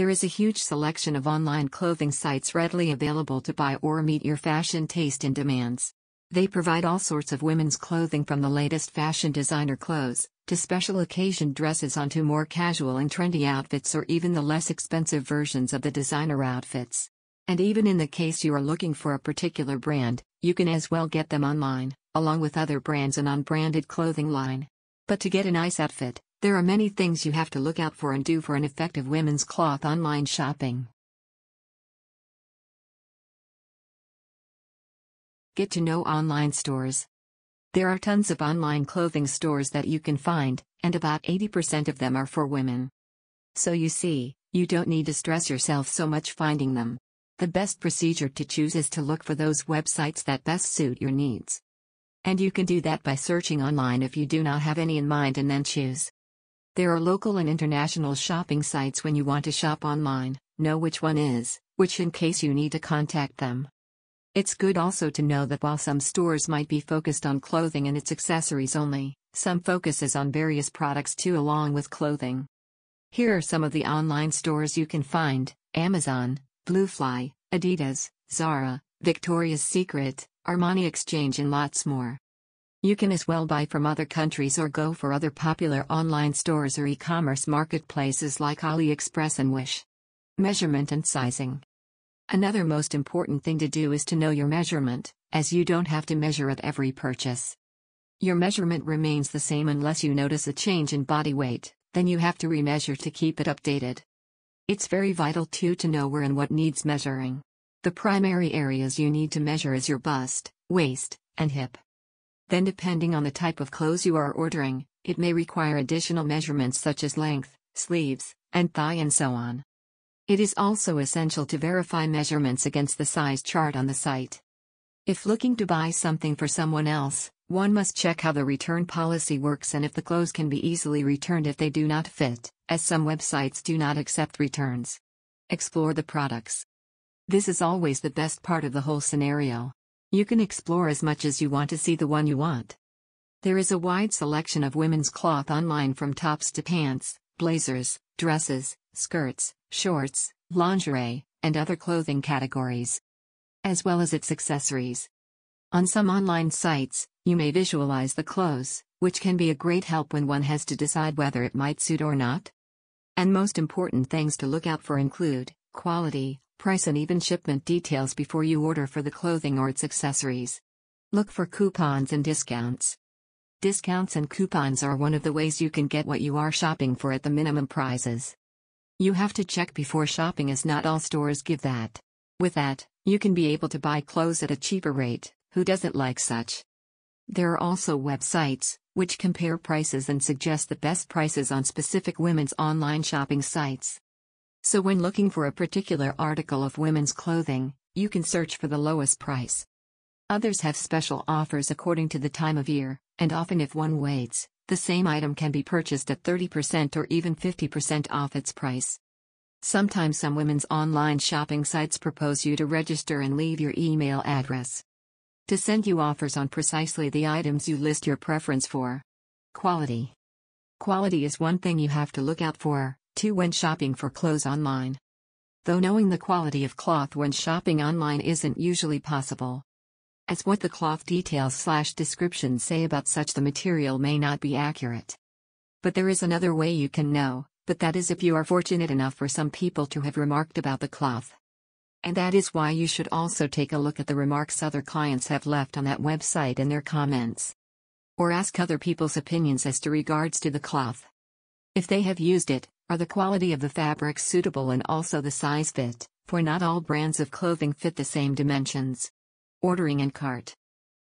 There is a huge selection of online clothing sites readily available to buy or meet your fashion taste and demands. They provide all sorts of women's clothing from the latest fashion designer clothes, to special occasion dresses onto more casual and trendy outfits or even the less expensive versions of the designer outfits. And even in the case you are looking for a particular brand, you can as well get them online, along with other brands and unbranded clothing line. But to get a nice outfit, there are many things you have to look out for and do for an effective women's cloth online shopping. Get to know online stores. There are tons of online clothing stores that you can find, and about 80% of them are for women. So you see, you don't need to stress yourself so much finding them. The best procedure to choose is to look for those websites that best suit your needs. And you can do that by searching online if you do not have any in mind and then choose. There are local and international shopping sites when you want to shop online, know which one is, which in case you need to contact them. It's good also to know that while some stores might be focused on clothing and its accessories only, some focuses on various products too along with clothing. Here are some of the online stores you can find Amazon, Bluefly, Adidas, Zara, Victoria's Secret, Armani Exchange, and lots more. You can as well buy from other countries or go for other popular online stores or e-commerce marketplaces like AliExpress and Wish. Measurement and sizing. Another most important thing to do is to know your measurement, as you don't have to measure at every purchase. Your measurement remains the same unless you notice a change in body weight, then you have to remeasure to keep it updated. It's very vital too to know where and what needs measuring. The primary areas you need to measure is your bust, waist, and hip. Then depending on the type of clothes you are ordering, it may require additional measurements such as length, sleeves, and thigh and so on. It is also essential to verify measurements against the size chart on the site. If looking to buy something for someone else, one must check how the return policy works and if the clothes can be easily returned if they do not fit, as some websites do not accept returns. Explore the products. This is always the best part of the whole scenario. You can explore as much as you want to see the one you want. There is a wide selection of women's cloth online from tops to pants, blazers, dresses, skirts, shorts, lingerie, and other clothing categories, as well as its accessories. On some online sites, you may visualize the clothes, which can be a great help when one has to decide whether it might suit or not. And most important things to look out for include quality, price and even shipment details before you order for the clothing or its accessories. Look for coupons and discounts. Discounts and coupons are one of the ways you can get what you are shopping for at the minimum prices. You have to check before shopping as not all stores give that. With that, you can be able to buy clothes at a cheaper rate, who doesn't like such? There are also websites, which compare prices and suggest the best prices on specific women's online shopping sites. So when looking for a particular article of women's clothing, you can search for the lowest price. Others have special offers according to the time of year, and often if one waits, the same item can be purchased at 30% or even 50% off its price. Sometimes some women's online shopping sites propose you to register and leave your email address to send you offers on precisely the items you list your preference for. Quality Quality is one thing you have to look out for, when shopping for clothes online. Though knowing the quality of cloth when shopping online isn't usually possible. As what the cloth details slash descriptions say about such the material may not be accurate. But there is another way you can know, but that is if you are fortunate enough for some people to have remarked about the cloth. And that is why you should also take a look at the remarks other clients have left on that website in their comments. Or ask other people's opinions as to regards to the cloth. If they have used it, are the quality of the fabric suitable and also the size fit, for not all brands of clothing fit the same dimensions. Ordering and cart.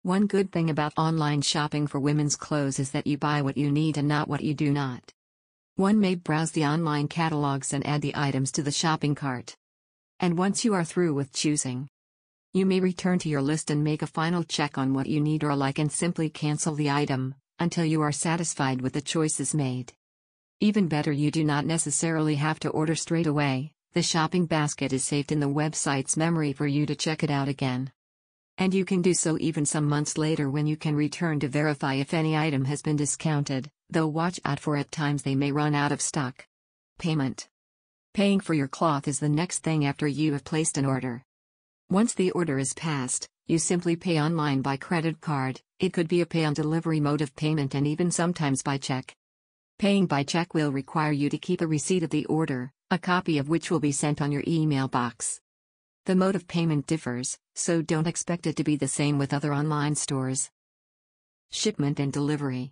One good thing about online shopping for women's clothes is that you buy what you need and not what you do not. One may browse the online catalogs and add the items to the shopping cart. And once you are through with choosing, you may return to your list and make a final check on what you need or like and simply cancel the item until you are satisfied with the choices made. Even better you do not necessarily have to order straight away, the shopping basket is saved in the website's memory for you to check it out again. And you can do so even some months later when you can return to verify if any item has been discounted, though watch out for at times they may run out of stock. Payment Paying for your cloth is the next thing after you have placed an order. Once the order is passed, you simply pay online by credit card, it could be a pay on delivery mode of payment and even sometimes by check. Paying by check will require you to keep a receipt of the order, a copy of which will be sent on your email box. The mode of payment differs, so don't expect it to be the same with other online stores. Shipment and delivery.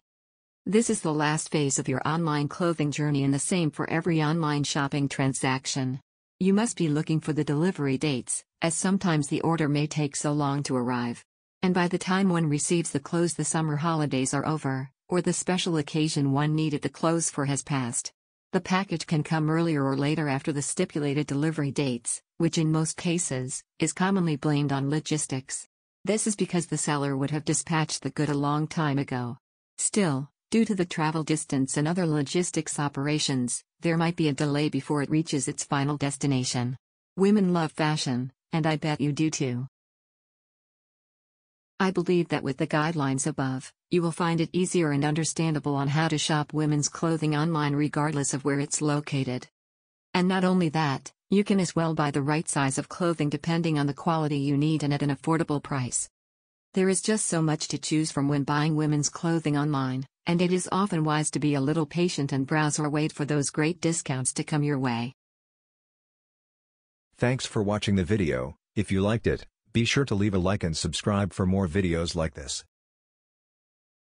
This is the last phase of your online clothing journey and the same for every online shopping transaction. You must be looking for the delivery dates, as sometimes the order may take so long to arrive. And by the time one receives the clothes, the summer holidays are over or the special occasion one needed the clothes for has passed. The package can come earlier or later after the stipulated delivery dates, which in most cases is commonly blamed on logistics. This is because the seller would have dispatched the good a long time ago. Still, due to the travel distance and other logistics operations, there might be a delay before it reaches its final destination. Women love fashion, and I bet you do too. I believe that with the guidelines above, you will find it easier and understandable on how to shop women's clothing online regardless of where it's located. And not only that, you can as well buy the right size of clothing depending on the quality you need and at an affordable price. There is just so much to choose from when buying women's clothing online, and it is often wise to be a little patient and browse or wait for those great discounts to come your way. Thanks for watching the video, if you liked it, be sure to leave a like and subscribe for more videos like this.